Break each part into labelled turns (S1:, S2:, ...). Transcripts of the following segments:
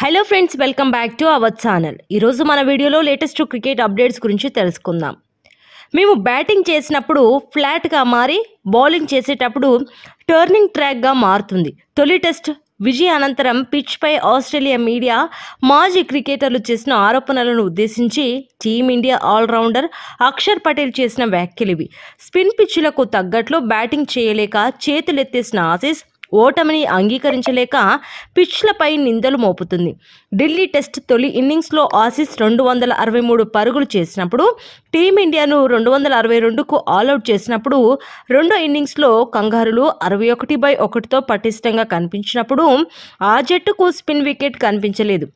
S1: hello friends welcome back to our channel ఈరోజు మన వీడియోలో లేటెస్ట్ క్రికెట్ అప్డేట్స్ గురించి తెలుసుకుందాం మేము బ్యాటింగ్ చేసినప్పుడు ఫ్లాట్గా మారి బౌలింగ్ చేసేటప్పుడు టర్నింగ్ ట్రాక్గా మారుతుంది తొలి టెస్ట్ విజయ అనంతరం పిచ్పై ఆస్ట్రేలియా మీడియా మాజీ క్రికెటర్లు చేసిన ఆరోపణలను ఉద్దేశించి టీమిండియా ఆల్రౌండర్ అక్షర్ పటేల్ చేసిన వ్యాఖ్యలివి స్పిన్ పిచ్చులకు తగ్గట్లు బ్యాటింగ్ చేయలేక చేతులెత్తేసిన ఆసీస్ ఓటమిని అంగీకరించలేక పిచ్లపై నిందలు మోపుతుంది ఢిల్లీ టెస్ట్ తొలి ఇన్నింగ్స్లో ఆసీస్ రెండు వందల అరవై మూడు పరుగులు చేసినప్పుడు టీమిండియాను రెండు వందల అరవై రెండుకు ఆల్అవుట్ చేసినప్పుడు రెండో ఇన్నింగ్స్లో కంగారులు అరవై ఒకటి బై ఒకటితో పటిష్టంగా కనిపించినప్పుడు ఆ జట్టుకు స్పిన్ వికెట్ కనిపించలేదు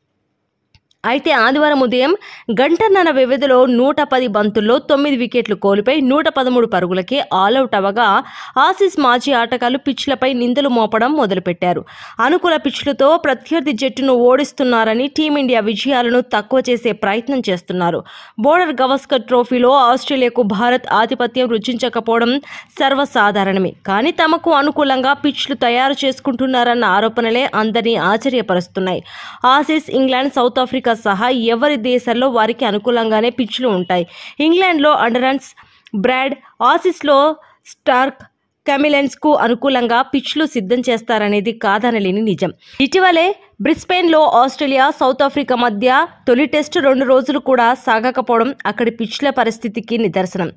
S1: అయితే ఆదివారం ఉదయం గంటన్నర వ్యవధిలో నూట పది బంతుల్లో తొమ్మిది వికెట్లు కోల్పోయి నూట పదమూడు పరుగులకే ఆల్అవుట్ అవ్వగా ఆసీస్ మాజీ ఆటగాళ్లు పిచ్లపై నిందలు మోపడం మొదలుపెట్టారు అనుకూల పిచ్లతో ప్రత్యర్థి జట్టును ఓడిస్తున్నారని టీమిండియా విజయాలను తక్కువ చేసే ప్రయత్నం చేస్తున్నారు బోర్డర్ గవస్కర్ ట్రోఫీలో ఆస్ట్రేలియాకు భారత్ ఆధిపత్యం రుచించకపోవడం సర్వసాధారణమే కానీ తమకు అనుకూలంగా పిచ్లు తయారు చేసుకుంటున్నారన్న ఆరోపణలే అందరినీ ఆశ్చర్యపరుస్తున్నాయి Aussies England South Africa America సహా ఎవరి దేశాల్లో వారికి అనుకూలంగానే పిచ్లు ఉంటాయి ఇంగ్లాండ్లో అండరన్స్ బ్రాడ్ ఆసిస్లో స్టార్క్ కెమిలెన్స్కు అనుకూలంగా పిచ్లు సిద్ధం చేస్తారనేది కాదనలేని నిజం ఇటీవలే బ్రిస్బెయిన్లో ఆస్ట్రేలియా సౌత్ ఆఫ్రికా మధ్య తొలి టెస్ట్ రెండు రోజులు కూడా సాగకపోవడం అక్కడి పిచ్ల పరిస్థితికి నిదర్శనం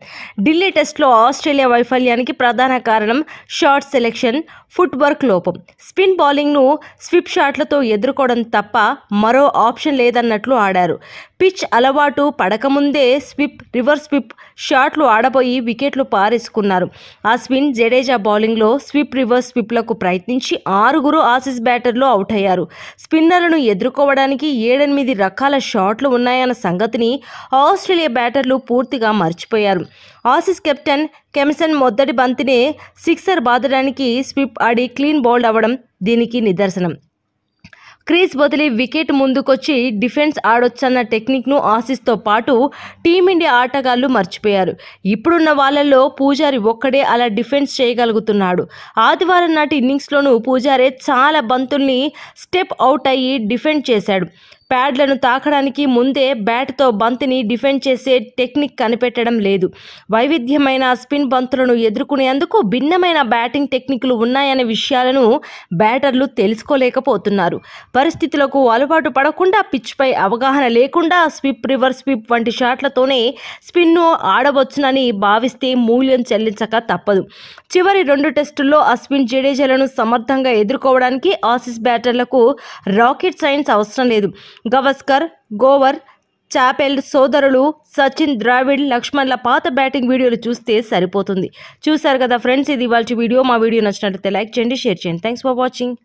S1: ఢిల్లీ టెస్ట్లో ఆస్ట్రేలియా వైఫల్యానికి ప్రధాన కారణం షార్ట్ సెలెక్షన్ ఫుట్ వర్క్ లోపం స్పిన్ బౌలింగ్ను స్విప్ షాట్లతో ఎదుర్కోవడం తప్ప మరో ఆప్షన్ లేదన్నట్లు ఆడారు పిచ్ అలవాటు పడకముందే స్విప్ రివర్స్ స్విప్ షాట్లు ఆడబోయి వికెట్లు పారేసుకున్నారు ఆ స్పిన్ జడేజా బౌలింగ్లో స్విప్ రివర్స్ స్విప్లకు ప్రయత్నించి ఆరుగురు ఆసిస్ బ్యాటర్లు అవుట్ అయ్యారు స్పిన్నర్లను ఎదుర్కోవడానికి ఏడెనిమిది రకాల షాట్లు ఉన్నాయన్న సంగతిని ఆస్ట్రేలియా బ్యాటర్లు పూర్తిగా మర్చిపోయారు ఆసీస్ కెప్టెన్ కెమిసన్ మొదటి బంతినే సిక్సర్ బాదడానికి స్విప్ ఆడి క్లీన్ బౌల్డ్ అవ్వడం దీనికి నిదర్శనం క్రీజ్ బదిలీ వికెట్ ముందుకొచ్చి డిఫెన్స్ ఆడొచ్చన్న టెక్నిక్ను ఆశిస్తో పాటు టీమిండియా ఆటగాళ్లు మర్చిపోయారు ఇప్పుడున్న వాళ్ళల్లో పూజారి ఒక్కడే అలా డిఫెన్స్ చేయగలుగుతున్నాడు ఆదివారం నాటి ఇన్నింగ్స్లోనూ పూజారే చాలా బంతుల్ని స్టెప్ అవుట్ అయ్యి డిఫెండ్ చేశాడు ప్యాడ్లను తాకడానికి ముందే బ్యాట్తో బంతిని డిఫెండ్ చేసే టెక్నిక్ కనిపెట్టడం లేదు వైవిధ్యమైన స్పిన్ బంతులను ఎదుర్కొనేందుకు భిన్నమైన బ్యాటింగ్ టెక్నిక్లు ఉన్నాయనే విషయాలను బ్యాటర్లు తెలుసుకోలేకపోతున్నారు పరిస్థితులకు అలవాటు పడకుండా పిచ్పై అవగాహన లేకుండా స్విప్ రివర్స్ స్విప్ వంటి షాట్లతోనే స్పిన్ను ఆడవచ్చునని భావిస్తే మూల్యం చెల్లించక తప్పదు చివరి రెండు టెస్టుల్లో అశ్విన్ జడేజాలను సమర్థంగా ఎదుర్కోవడానికి ఆసిస్ బ్యాటర్లకు రాకెట్ సైన్స్ అవసరం లేదు గవస్కర్ గోవర్ చాపెల్ సోదరులు సచిన్ ద్రావిడ్ లక్ష్మణ్ల పాత బ్యాటింగ్ వీడియోలు చూస్తే సరిపోతుంది చూశారు కదా ఫ్రెండ్స్ ఇది వాళ్ళ వీడియో మా వీడియో నచ్చినట్లయితే లైక్ చేయండి షేర్ చేయండి థ్యాంక్స్ ఫర్ వాచింగ్